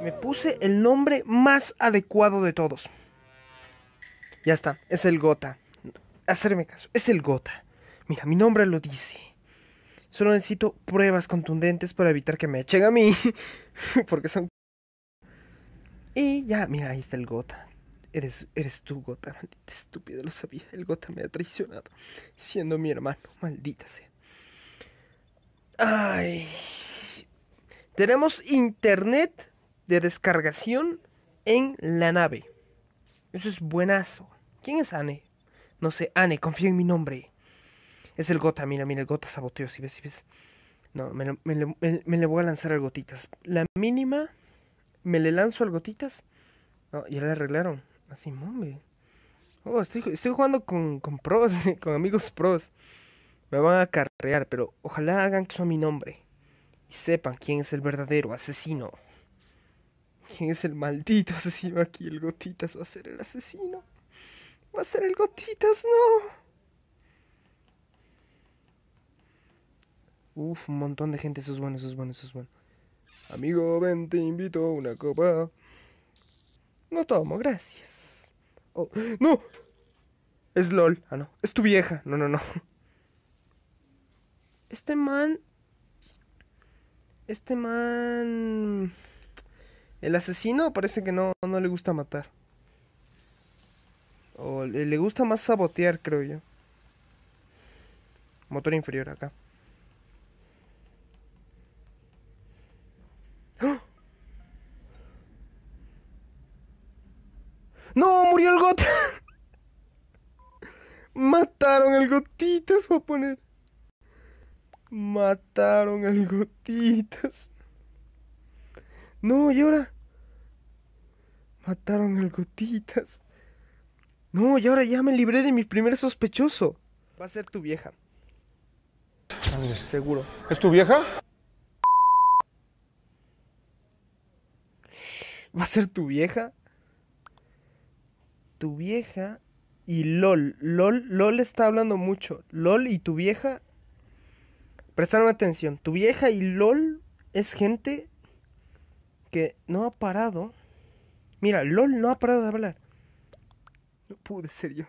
Me puse el nombre más adecuado de todos. Ya está, es el Gota. Hacerme caso, es el Gota. Mira, mi nombre lo dice. Solo necesito pruebas contundentes para evitar que me echen a mí. Porque son... Y ya, mira, ahí está el Gota. Eres, eres tú, Gota, maldita estúpida, lo sabía. El Gota me ha traicionado, siendo mi hermano, maldita sea. Ay. Tenemos internet de descargación en la nave. Eso es buenazo. ¿Quién es Anne? No sé, Anne, confío en mi nombre. Es el Gota, mira, mira, el Gota saboteo... si ves, si ves. No, me, le voy a lanzar al Gotitas. La mínima, me le lanzo al Gotitas. No, ya le arreglaron. Así, ah, hombre. Oh, estoy, estoy jugando con, con pros, con amigos pros. Me van a carrear, pero ojalá hagan caso a mi nombre. Y sepan quién es el verdadero asesino quién es el maldito asesino aquí. El Gotitas va a ser el asesino. Va a ser el Gotitas, no. Uf, un montón de gente. Eso es bueno, eso es bueno, eso es bueno. Amigo, ven, te invito a una copa. No tomo, gracias. Oh, no. Es LOL. Ah, no. Es tu vieja. No, no, no. Este man... Este man... El asesino parece que no, no le gusta matar. O le, gusta más sabotear, creo yo. Motor inferior acá. ¡Ah! ¡No! ¡Murió el gota! Mataron el gotitas, voy a poner. Mataron al gotitas. No, y ahora. Mataron al gotitas. No, y ahora ya me libré de mi primer sospechoso. Va a ser tu vieja. Seguro. ¿Es tu vieja? ¿Va a ser tu vieja? Tu vieja y LOL. LOL, LOL está hablando mucho. LOL y tu vieja. Prestaron atención. Tu vieja y LOL es gente que no ha parado. Mira, LOL no ha parado de hablar. No pude ser yo.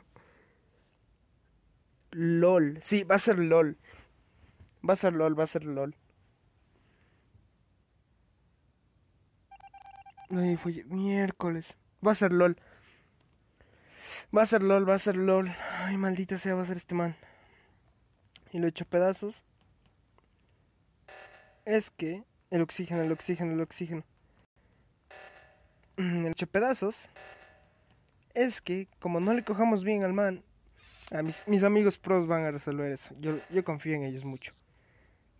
LOL. Sí, va a ser LOL. Va a ser LOL, va a ser LOL. Ay, fue miércoles. Va a ser LOL. Va a ser LOL, va a ser LOL. Ay, maldita sea, va a ser este man. Y lo he hecho pedazos. Es que el oxígeno, el oxígeno, el oxígeno en ocho pedazos es que, como no le cojamos bien al man, a mis, mis amigos pros van a resolver eso. Yo, confío en ellos mucho.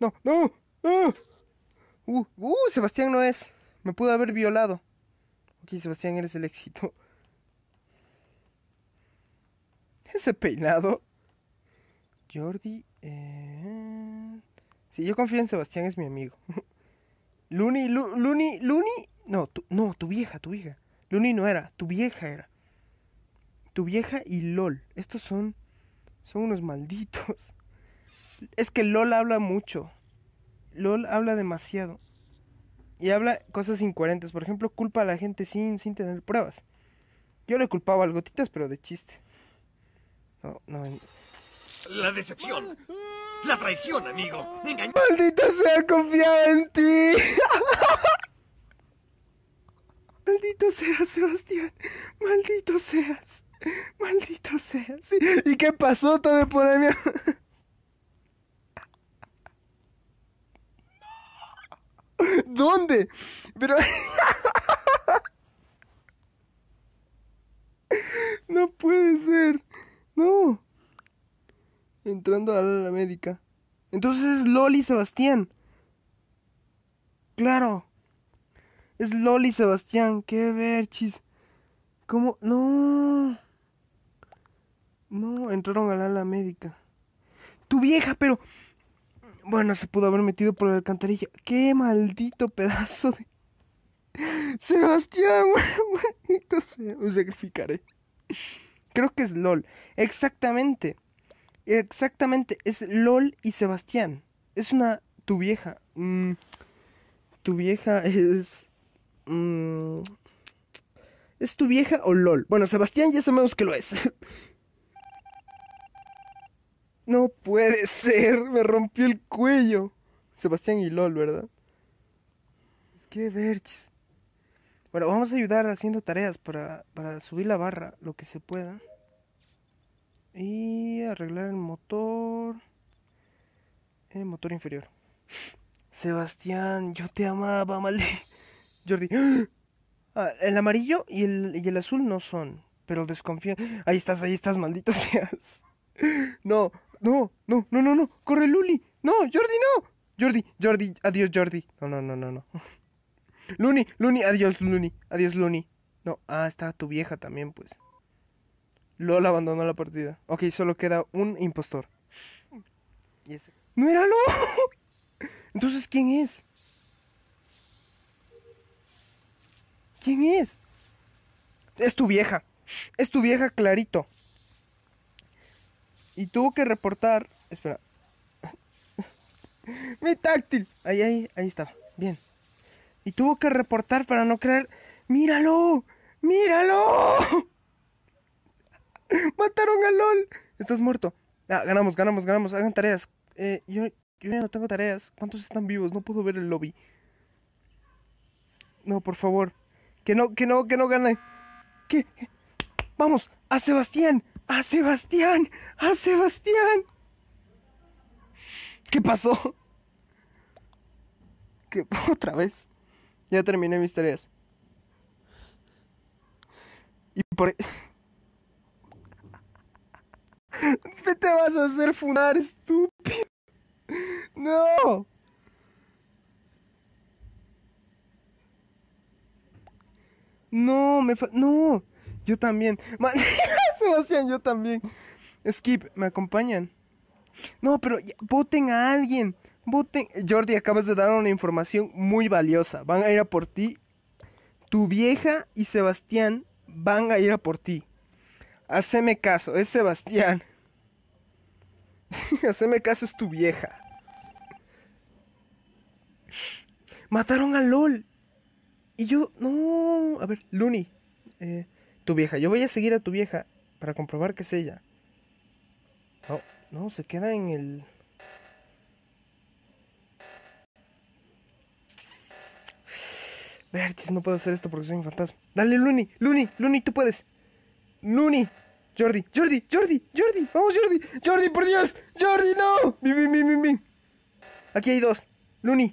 No, no, Uh, uh, Sebastián no es. Me pudo haber violado. Ok, Sebastián, eres el éxito. Ese peinado. Jordi. Eh... Sí, yo confío en Sebastián, es mi amigo. Luni, Luni, Luni no, tu, no, tu vieja, tu hija. Lo no era, tu vieja era. Tu vieja y LOL. Estos son. Son unos malditos. Es que LOL habla mucho. LOL habla demasiado. Y habla cosas incoherentes. Por ejemplo, culpa a la gente sin, sin tener pruebas. Yo le culpaba a gotitas, pero de chiste. No, no. La decepción. La traición, amigo. Maldita sea, confiaba en ti. maldito seas, Sebastián, maldito seas, maldito seas. ¿Y qué pasó por el a... ¿Dónde? Pero... no puede ser. No. Entrando a la médica. Entonces es Loli Sebastián. Claro. Es Loli Sebastián. Qué verchis. ¿Cómo? No. No, entraron la ala médica. Tu vieja, pero... Bueno, se pudo haber metido por la alcantarilla. Qué maldito pedazo de... Sebastián, maldito sea. Me sacrificaré. Creo que es LOL. Exactamente. Exactamente. Es LOL y Sebastián. Es una... Tu vieja. Mm, tu vieja es... Mm, ¿Es tu vieja o LOL? Bueno, Sebastián ya sabemos que lo es. no puede ser, me rompió el cuello. Sebastián y LOL, ¿verdad? Es que verches Bueno, vamos a ayudar haciendo tareas para, para subir la barra, lo que se pueda. Y arreglar el motor. El motor inferior. Sebastián, yo te amaba, maldito. Jordi. Ah, el amarillo y el, azul no son, pero desconfío Ahí estás, ahí estás, maldito seas. No, no, no, no, no, no. Corre, Luli. No, Jordi, no. Jordi, Jordi, adiós, Jordi. No, no, no, no, no. Luni, Luni, adiós, Luni. Adiós, Luni. No, ah, está tu vieja también, pues. Lola abandonó la partida. Ok, solo queda un impostor. Y este. ¡No era lo. Entonces, ¿quién es? ¿Quién es? Es tu vieja. Es tu vieja clarito. Y tuvo que reportar... Espera. Mi táctil. Ahí, ahí, ahí está Bien. Y tuvo que reportar para no creer... ¡Míralo! ¡Míralo! ¡Mataron a LOL! Estás muerto. Ah, ganamos, ganamos, ganamos. Hagan tareas. Eh, yo, yo ya no tengo tareas. ¿Cuántos están vivos? No puedo ver el lobby. No, por favor. Que no, que no, que no gane Que. Vamos, a Sebastián, a Sebastián, a Sebastián. ¿Qué pasó? ¿Qué? Otra vez. Ya terminé mis tareas. Y por... E-, ¿Qué te vas a hacer funar, estúpido? No. No, me No, yo también. Man, Sebastián, yo también. Skip, ¿me acompañan? No, pero voten a alguien. Voten. Jordi, acabas de dar una información muy valiosa. Van a ir a por ti. Tu vieja y Sebastián van a ir a por ti. Haceme caso, es Sebastián. Haceme caso, es tu vieja. Mataron a LOL. Y yo, no, a ver, Luni, eh, tu vieja, yo voy a seguir a tu vieja para comprobar que es ella. No, no, se queda en el... Vertis, no puedo hacer esto porque soy un fantasma. Dale, Luni, Luni, Luni, tú puedes. Luni, Jordi, Jordi, Jordi, Jordi, vamos, Jordi, Jordi, por Dios, Jordi, no. Aquí hay dos. Luni,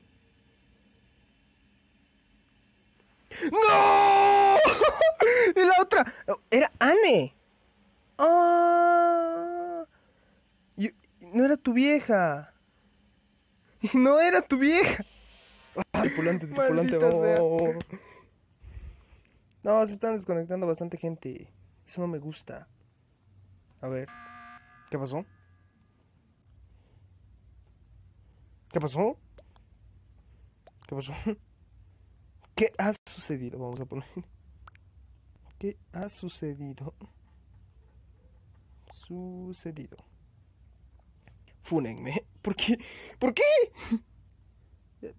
¡No! y la otra era Anne. Ah. no era tu vieja. y No era tu vieja. Ah, tripulante, tripulante. No, se están desconectando bastante gente. Eso no me gusta. A ver. ¿Qué pasó? ¿Qué pasó? ¿Qué pasó? ¿Qué ha sucedido? Vamos a poner. ¿Qué ha sucedido? Sucedido. Fúnenme. ¿Por qué? ¿Por qué?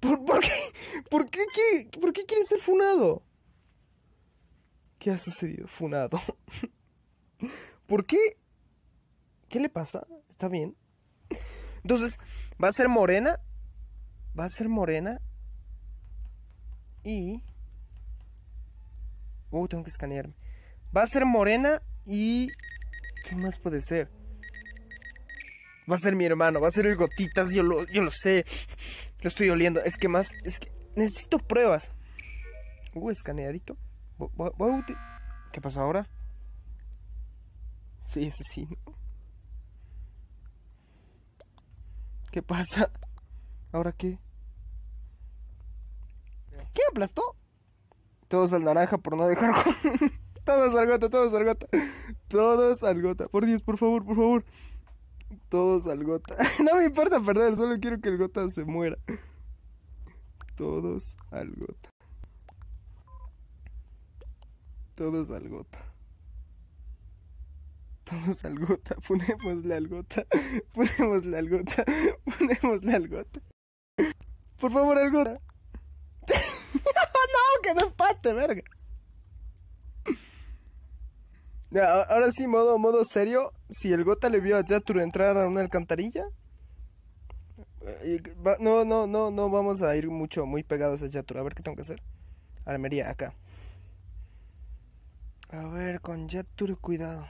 ¿Por, por qué? por qué por qué por qué por qué quiere ser funado? ¿Qué ha sucedido? Funado. ¿Por qué? ¿Qué le pasa? ¿Está bien? Entonces, va a ser morena. Va a ser morena y... Uh, tengo que escanearme. Va a ser morena y... ¿Qué más puede ser? Va a ser mi hermano, va a ser el gotitas, yo lo, yo lo sé. Lo estoy oliendo. Es que más, es que necesito pruebas. Uh, escaneadito. ¿Qué pasó ahora? Sí, asesino. ¿Qué pasa? ¿Ahora qué? aplastó. Todos al naranja por no dejar. todos al gota, todos al gota. Todos al gota. Por Dios, por favor, por favor. Todos al gota. no me importa perder, solo quiero que el gota se muera. Todos al gota. Todos al gota. Todos al gota. Ponémosle al gota. Ponémosle al gota. Ponémosle al gota. Por favor, al gota. Que no empate, verga. ahora sí, modo, modo serio. Si el Gota le vio a Yatur entrar a una alcantarilla. Eh, no, no, no, no vamos a ir mucho, muy pegados a Yatur. A ver qué tengo que hacer. Almería, acá. A ver, con Yatur, cuidado.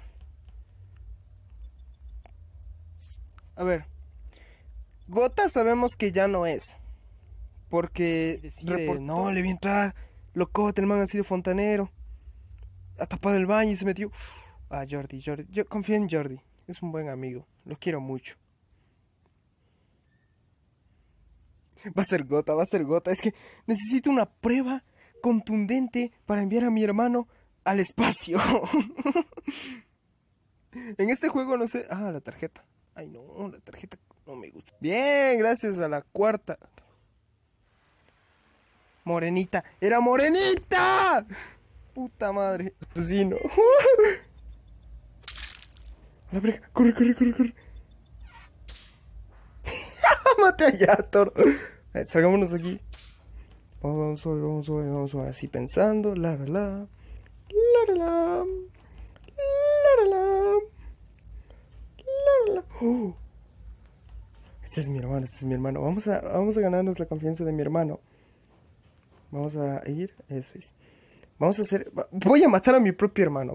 A ver. Gota sabemos que ya no es. Porque. no, le vi entrar. Loco, el man ha sido fontanero. Ha tapado el baño y se metió. Ah, Jordi, Jordi. Yo confío en Jordi. Es un buen amigo. lo quiero mucho. Va a ser gota, va a ser gota. Es que necesito una prueba contundente para enviar a mi hermano al espacio. en este juego no sé. Ah, la tarjeta. Ay, no, la tarjeta no me gusta. Bien, gracias a la cuarta. Morenita. ¡Era Morenita! Puta madre. Asesino. La Corre, corre, corre, corre. Mate allá, toro. Eh, ¡Salgámonos salgámonos aquí. Vamos, vamos vamos, vamos vamos Así pensando. La, la, la. La, la, la. La, la, oh. Este es mi hermano, este es mi hermano. Vamos a, vamos a ganarnos la confianza de mi hermano. Vamos a ir, eso es. Vamos a hacer, voy a matar a mi propio hermano.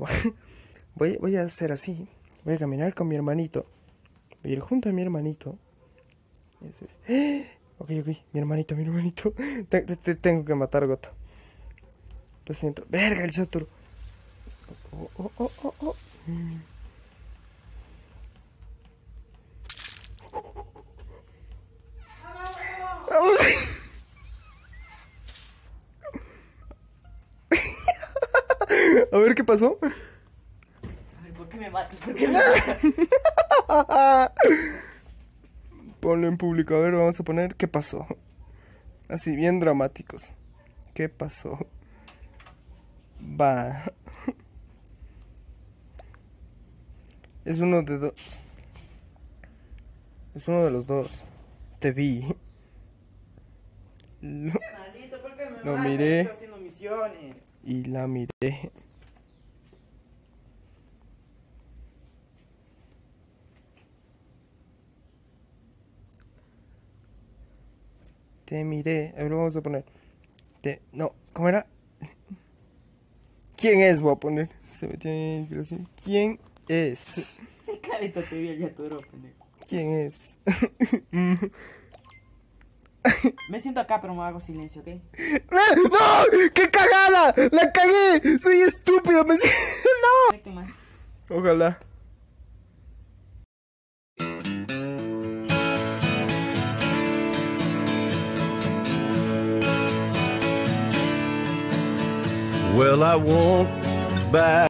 voy, voy a hacer así. Voy a caminar con mi hermanito. Voy a ir junto a mi hermanito. Eso es. Ok, ok, mi hermanito, mi hermanito. Te, tengo que matar, Gota. Lo siento. Verga, el sáturo! oh, oh, oh, oh. oh, oh. A ver qué pasó. A ver, ¿por qué me matas? ¿Por qué Ponlo en público. A ver, vamos a poner qué pasó. Así, bien dramáticos. ¿Qué pasó? Va. Es uno de dos. Es uno de los dos. Te vi. Lo, miré. Y la miré. te miré. A ver, vamos a poner. Te, no, ¿cómo era? ¿Quién es? Voy a poner. Se me tiene inspiración. ¿Quién es? Se te vi ya ¿Quién es? me siento acá, pero me hago silencio, ¿ok? ¡No! no qué cagada! ¡La cagué! ¡Soy estúpido! ¡No! Ojalá. Well, I won't back.